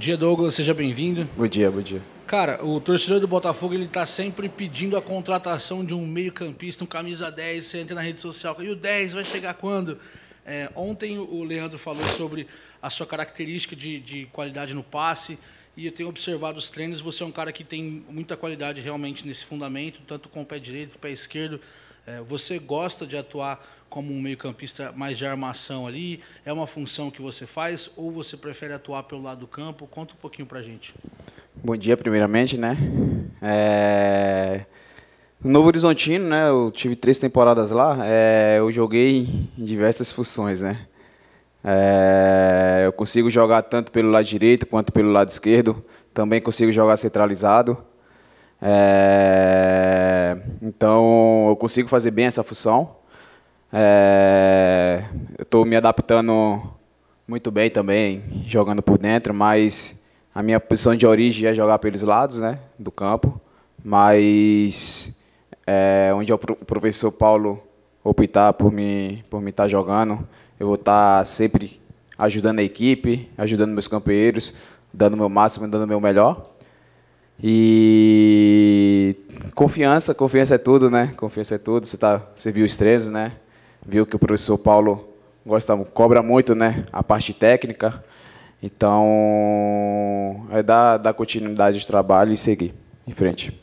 dia, Douglas. Seja bem-vindo. Bom dia, bom dia. Cara, o torcedor do Botafogo ele tá sempre pedindo a contratação de um meio-campista, um camisa 10. Você entra na rede social e o 10 vai chegar quando? É, ontem o Leandro falou sobre a sua característica de, de qualidade no passe e eu tenho observado os treinos. Você é um cara que tem muita qualidade realmente nesse fundamento, tanto com o pé direito, pé esquerdo. É, você gosta de atuar como um meio-campista mais de armação ali? É uma função que você faz ou você prefere atuar pelo lado do campo? Conta um pouquinho para gente. Bom dia, primeiramente, né? É... No Novo Horizontino, né? Eu tive três temporadas lá. É... Eu joguei em diversas funções, né? É... Eu consigo jogar tanto pelo lado direito quanto pelo lado esquerdo. Também consigo jogar centralizado. É é, então, eu consigo fazer bem essa função. É, eu estou me adaptando muito bem também, jogando por dentro, mas a minha posição de origem é jogar pelos lados né, do campo. Mas é, onde o professor Paulo optar por me, por me estar tá jogando, eu vou estar tá sempre ajudando a equipe, ajudando meus campeiros dando o meu máximo, dando o meu melhor. E confiança, confiança é tudo, né? Confiança é tudo. Você, tá, você viu os treinos, né? Viu que o professor Paulo gosta, cobra muito, né? A parte técnica. Então, é dar, dar continuidade de trabalho e seguir em frente.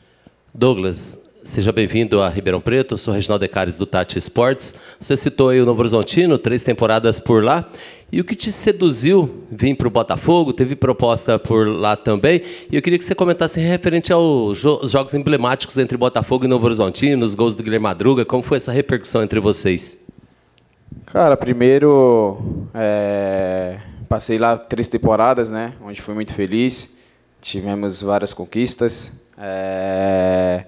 Douglas, Seja bem-vindo a Ribeirão Preto, eu sou Reginaldo Decares do Tati Esportes. Você citou aí o Novo Horizontino, três temporadas por lá. E o que te seduziu vir para o Botafogo? Teve proposta por lá também. E eu queria que você comentasse referente aos jogos emblemáticos entre Botafogo e Novo Horizontino, os gols do Guilherme Madruga. Como foi essa repercussão entre vocês? Cara, primeiro é... passei lá três temporadas, né? Onde fui muito feliz. Tivemos várias conquistas. É...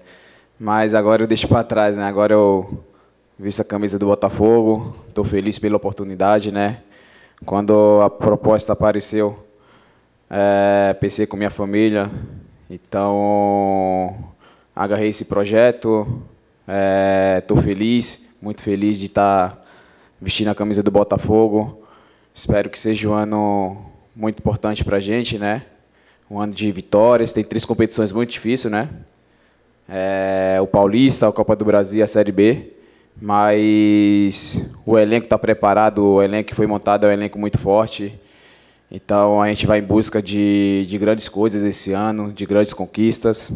Mas agora eu deixo para trás, né? Agora eu visto a camisa do Botafogo, estou feliz pela oportunidade, né? Quando a proposta apareceu, é, pensei com minha família, então agarrei esse projeto, estou é, feliz, muito feliz de estar tá vestindo a camisa do Botafogo. Espero que seja um ano muito importante para a gente, né? Um ano de vitórias, tem três competições muito difíceis, né? é, o Paulista, a Copa do Brasil, a Série B. Mas o elenco está preparado, o elenco que foi montado é um elenco muito forte. Então a gente vai em busca de, de grandes coisas esse ano, de grandes conquistas.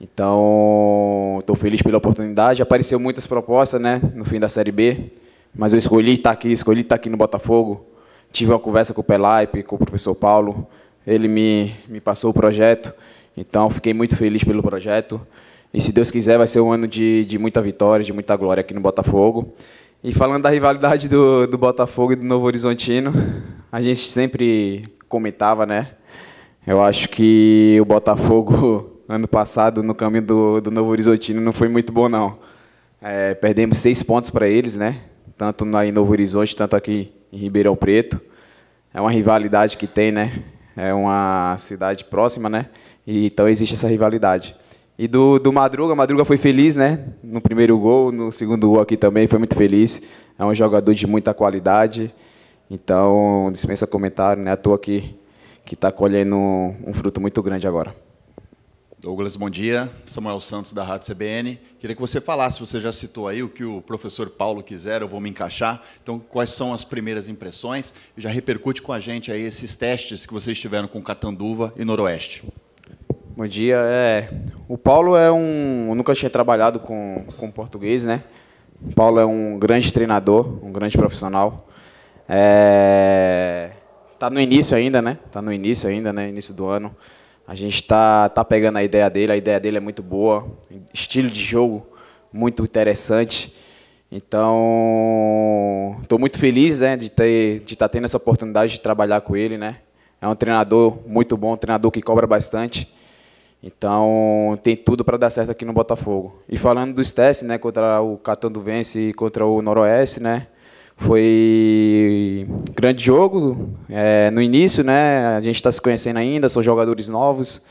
Então estou feliz pela oportunidade. Apareceu muitas propostas né, no fim da Série B, mas eu escolhi estar tá aqui, escolhi estar tá aqui no Botafogo. Tive uma conversa com o Pelaipe, com o professor Paulo. Ele me, me passou o projeto, então fiquei muito feliz pelo projeto. E se Deus quiser, vai ser um ano de, de muita vitória, de muita glória aqui no Botafogo. E falando da rivalidade do, do Botafogo e do Novo Horizontino, a gente sempre comentava, né? Eu acho que o Botafogo, ano passado, no caminho do, do Novo Horizontino, não foi muito bom, não. É, perdemos seis pontos para eles, né? Tanto na, em Novo Horizonte, tanto aqui em Ribeirão Preto. É uma rivalidade que tem, né? É uma cidade próxima, né? E, então existe essa rivalidade. E do, do Madruga, Madruga foi feliz, né? No primeiro gol, no segundo gol aqui também, foi muito feliz. É um jogador de muita qualidade. Então, dispensa comentário, né? À toa que está colhendo um, um fruto muito grande agora. Douglas, bom dia. Samuel Santos, da Rádio CBN. Queria que você falasse, você já citou aí o que o professor Paulo quiser, eu vou me encaixar. Então, quais são as primeiras impressões? Já repercute com a gente aí esses testes que vocês tiveram com Catanduva e Noroeste. Bom dia. É, o Paulo é um. Eu nunca tinha trabalhado com, com português, né? O Paulo é um grande treinador, um grande profissional. É, tá no início ainda, né? Tá no início ainda, né? Início do ano. A gente está tá pegando a ideia dele, a ideia dele é muito boa, estilo de jogo muito interessante. Então, estou muito feliz né, de ter, de estar tá tendo essa oportunidade de trabalhar com ele, né? É um treinador muito bom, um treinador que cobra bastante. Então, tem tudo para dar certo aqui no Botafogo. E falando dos testes, né, contra o Catanduvense e contra o Noroeste, né, foi grande jogo é, no início, né, a gente está se conhecendo ainda, são jogadores novos,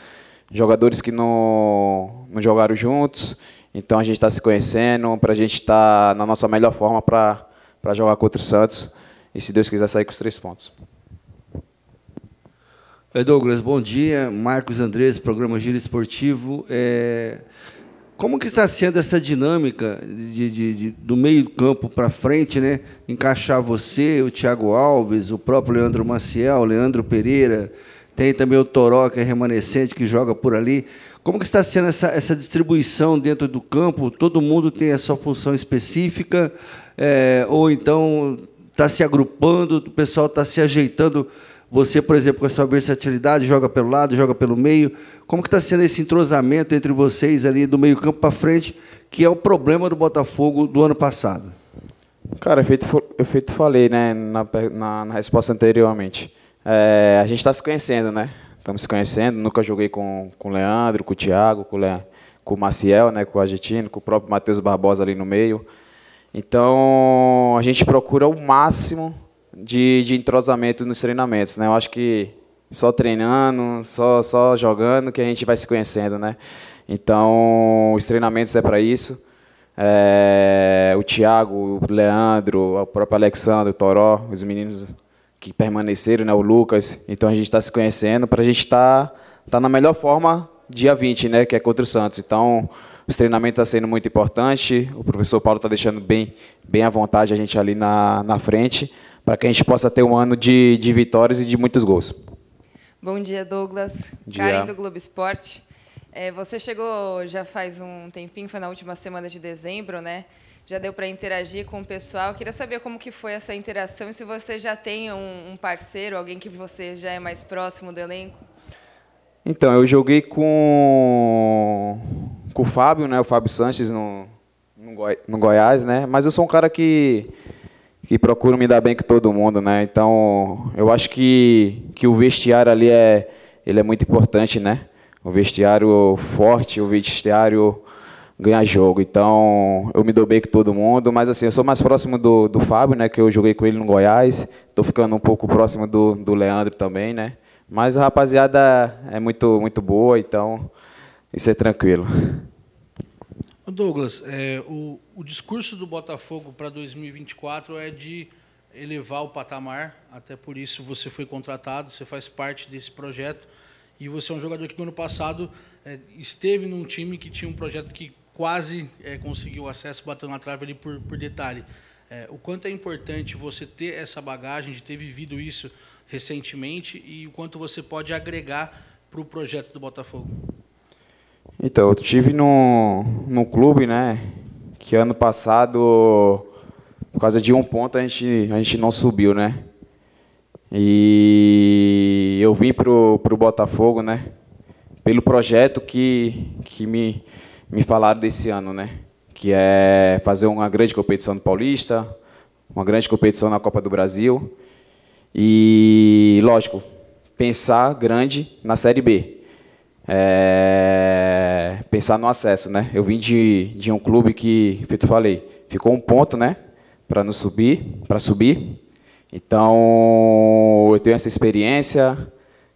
jogadores que não, não jogaram juntos, então a gente está se conhecendo para a gente estar tá na nossa melhor forma para jogar contra o Santos e, se Deus quiser, sair com os três pontos. É, Douglas, bom dia. Marcos Andrés, programa Giro Esportivo. É... Como que está sendo essa dinâmica de, de, de, do meio campo para frente, né? Encaixar você, o Thiago Alves, o próprio Leandro Maciel, Leandro Pereira, tem também o Toró, que é remanescente, que joga por ali. Como que está sendo essa, essa distribuição dentro do campo? Todo mundo tem a sua função específica? É... ou então está se agrupando, o pessoal está se ajeitando você, por exemplo, com essa versatilidade, joga pelo lado, joga pelo meio. Como que está sendo esse entrosamento entre vocês ali do meio campo para frente, que é o problema do Botafogo do ano passado? Cara, eu feito, eu feito falei né, na, na, na resposta anteriormente. É, a gente está se conhecendo, né? Estamos se conhecendo. Nunca joguei com, com o Leandro, com o Thiago, com o, Le, com o Maciel, né, com o Argentino, com o próprio Matheus Barbosa ali no meio. Então, a gente procura o máximo de, de entrosamento nos treinamentos, né? Eu acho que só treinando, só, só jogando que a gente vai se conhecendo, né? Então, os treinamentos é para isso. É, o Thiago, o Leandro, o próprio Alexandre, o Toró, os meninos que permaneceram, né, o Lucas. Então a gente está se conhecendo para a gente estar tá, tá na melhor forma dia 20, né, que é contra o Santos. Então os treinamentos estão tá sendo muito importante. O professor Paulo está deixando bem, bem à vontade a gente ali na, na frente para que a gente possa ter um ano de, de vitórias e de muitos gols. Bom dia, Douglas. Dia. Karen do Globo Esporte. É, você chegou já faz um tempinho, foi na última semana de dezembro, né? Já deu para interagir com o pessoal. Queria saber como que foi essa interação e se você já tem um, um parceiro, alguém que você já é mais próximo do elenco. Então, eu joguei com, com o Fábio, né? O Fábio Sanches no, no, Goi no Goiás, né? Mas eu sou um cara que que procuro me dar bem com todo mundo, né? Então, eu acho que, que o vestiário ali é, ele é muito importante, né? O vestiário forte, o vestiário ganha jogo. Então, eu me dou bem com todo mundo, mas assim, eu sou mais próximo do, do Fábio, né? Que eu joguei com ele no Goiás. Estou ficando um pouco próximo do, do Leandro também, né? Mas a rapaziada é muito, muito boa, então isso é tranquilo. Douglas, é, o, o discurso do Botafogo para 2024 é de elevar o patamar, até por isso você foi contratado, você faz parte desse projeto. E você é um jogador que no ano passado é, esteve num time que tinha um projeto que quase é, conseguiu acesso, batendo na trave ali por, por detalhe. É, o quanto é importante você ter essa bagagem, de ter vivido isso recentemente e o quanto você pode agregar para o projeto do Botafogo? Então, eu tive num, num clube, né? Que ano passado, por causa de um ponto, a gente, a gente não subiu, né? E eu vim pro, pro Botafogo, né? Pelo projeto que, que me, me falaram desse ano, né? Que é fazer uma grande competição do Paulista, uma grande competição na Copa do Brasil. E, lógico, pensar grande na Série B é, pensar no acesso, né? Eu vim de, de um clube que, feito falei, ficou um ponto, né? Para não subir, para subir. Então, eu tenho essa experiência,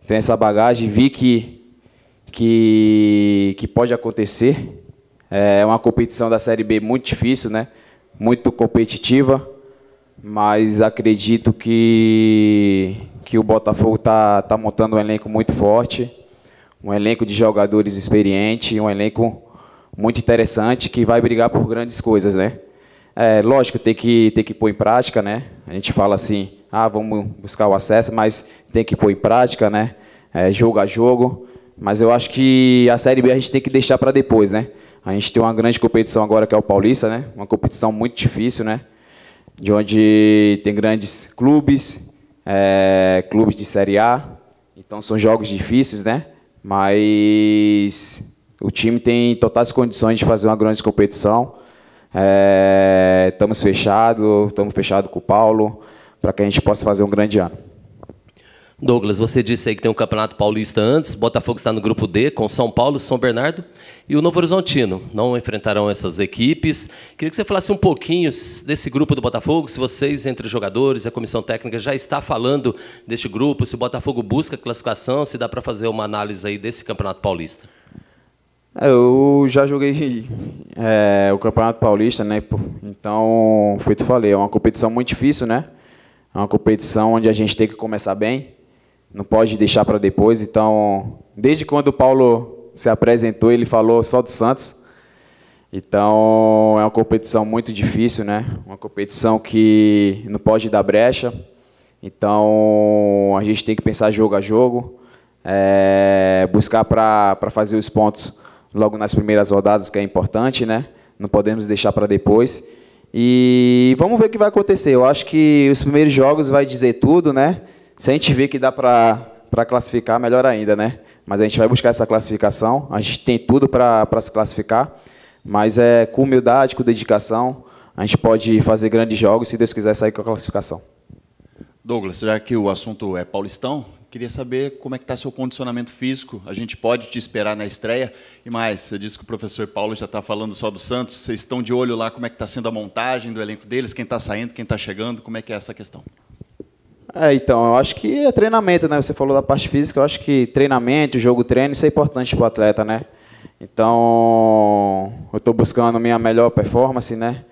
tenho essa bagagem, vi que que, que pode acontecer. É uma competição da Série B muito difícil, né? Muito competitiva, mas acredito que que o Botafogo tá tá montando um elenco muito forte um elenco de jogadores experiente, um elenco muito interessante que vai brigar por grandes coisas, né? É, lógico, tem que, tem que pôr em prática, né? A gente fala assim, ah, vamos buscar o acesso, mas tem que pôr em prática, né? É, jogo a jogo. Mas eu acho que a Série B a gente tem que deixar para depois, né? A gente tem uma grande competição agora que é o Paulista, né? Uma competição muito difícil, né? De onde tem grandes clubes, é, clubes de Série A. Então são jogos difíceis, né? Mas o time tem totais condições de fazer uma grande competição. É, estamos fechados, estamos fechados com o Paulo, para que a gente possa fazer um grande ano. Douglas, você disse aí que tem o um Campeonato Paulista antes, Botafogo está no grupo D com São Paulo, São Bernardo e o Novo Horizontino. Não enfrentarão essas equipes. Queria que você falasse um pouquinho desse grupo do Botafogo, se vocês, entre os jogadores, a comissão técnica já está falando deste grupo, se o Botafogo busca classificação, se dá para fazer uma análise aí desse Campeonato Paulista. É, eu já joguei é, o Campeonato Paulista, né? Então, foi o que eu falei, é uma competição muito difícil, né? É uma competição onde a gente tem que começar bem, não pode deixar para depois. Então, desde quando o Paulo se apresentou, ele falou só do Santos. Então, é uma competição muito difícil, né? Uma competição que não pode dar brecha. Então, a gente tem que pensar jogo a jogo, é, buscar para fazer os pontos logo nas primeiras rodadas, que é importante, né? Não podemos deixar para depois. E vamos ver o que vai acontecer. Eu acho que os primeiros jogos vai dizer tudo, né? Se a gente vê que dá para classificar, melhor ainda, né? Mas a gente vai buscar essa classificação. A gente tem tudo para se classificar, mas é com humildade, com dedicação, a gente pode fazer grandes jogos se Deus quiser sair com a classificação. Douglas, já que o assunto é paulistão, queria saber como é que está seu condicionamento físico. A gente pode te esperar na estreia. E mais, você disse que o professor Paulo já está falando só do Santos. Vocês estão de olho lá como é que está sendo a montagem do elenco deles, quem está saindo, quem está chegando, como é que é essa questão? É, então, eu acho que é treinamento, né? Você falou da parte física, eu acho que treinamento, jogo treino, isso é importante para o atleta, né? Então, eu estou buscando minha melhor performance, né?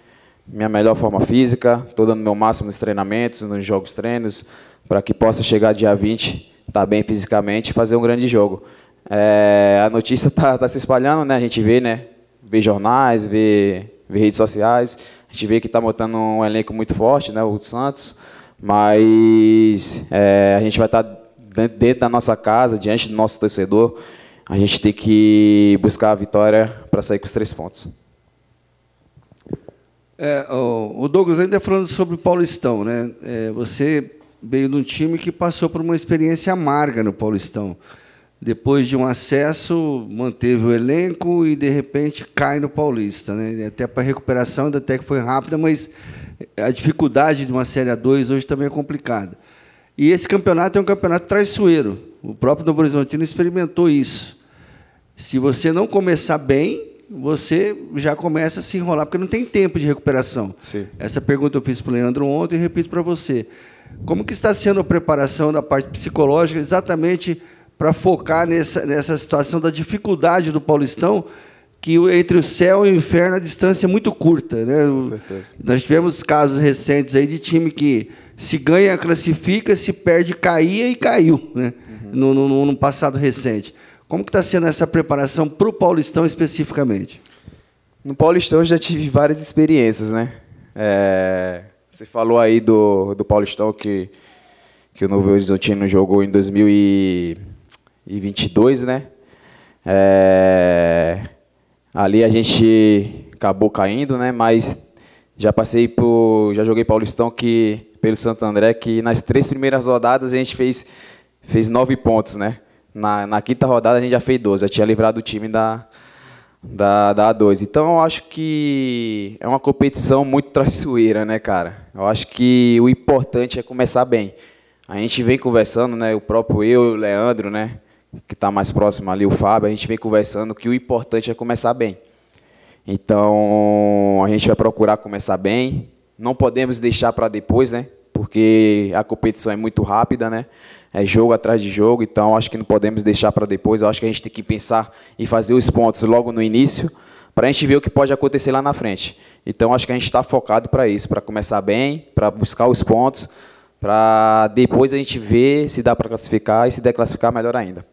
Minha melhor forma física, estou dando meu máximo nos treinamentos, nos jogos treinos, para que possa chegar dia 20, estar tá bem fisicamente e fazer um grande jogo. É, a notícia está tá se espalhando, né? A gente vê, né? Vê jornais, vê, vê redes sociais, a gente vê que está montando um elenco muito forte, né? O Santos mas é, a gente vai estar dentro da nossa casa, diante do nosso torcedor. A gente tem que buscar a vitória para sair com os três pontos. É, o Douglas, ainda falando sobre o Paulistão, né? É, você veio de um time que passou por uma experiência amarga no Paulistão. Depois de um acesso, manteve o elenco e, de repente, cai no Paulista. Né? Até para a recuperação, ainda até que foi rápida, mas a dificuldade de uma Série A2 hoje também é complicada. E esse campeonato é um campeonato traiçoeiro. O próprio Novo Horizontino experimentou isso. Se você não começar bem, você já começa a se enrolar, porque não tem tempo de recuperação. Sim. Essa pergunta eu fiz para o Leandro ontem e repito para você. Como que está sendo a preparação da parte psicológica exatamente para focar nessa, nessa situação da dificuldade do Paulistão que entre o céu e o inferno a distância é muito curta. Né? Com certeza. Nós tivemos casos recentes aí de time que se ganha, classifica, se perde, caía e caiu né? Uhum. No, no, no, passado recente. Como que está sendo essa preparação para o Paulistão especificamente? No Paulistão eu já tive várias experiências, né? É, você falou aí do, do Paulistão que, que o Novo Horizontino jogou em 2022, né? É, Ali a gente acabou caindo, né? Mas já passei por, já joguei Paulistão que pelo Santo André que nas três primeiras rodadas a gente fez fez nove pontos, né? Na, na quinta rodada a gente já fez 12, já tinha livrado o time da da, da A2. Então eu acho que é uma competição muito traiçoeira, né, cara? Eu acho que o importante é começar bem. A gente vem conversando, né? O próprio eu, o Leandro, né? que está mais próximo ali, o Fábio, a gente vem conversando que o importante é começar bem. Então, a gente vai procurar começar bem. Não podemos deixar para depois, né? Porque a competição é muito rápida, né? É jogo atrás de jogo, então acho que não podemos deixar para depois. Eu acho que a gente tem que pensar e fazer os pontos logo no início para a gente ver o que pode acontecer lá na frente. Então acho que a gente está focado para isso, para começar bem, para buscar os pontos, para depois a gente ver se dá para classificar e se der classificar melhor ainda.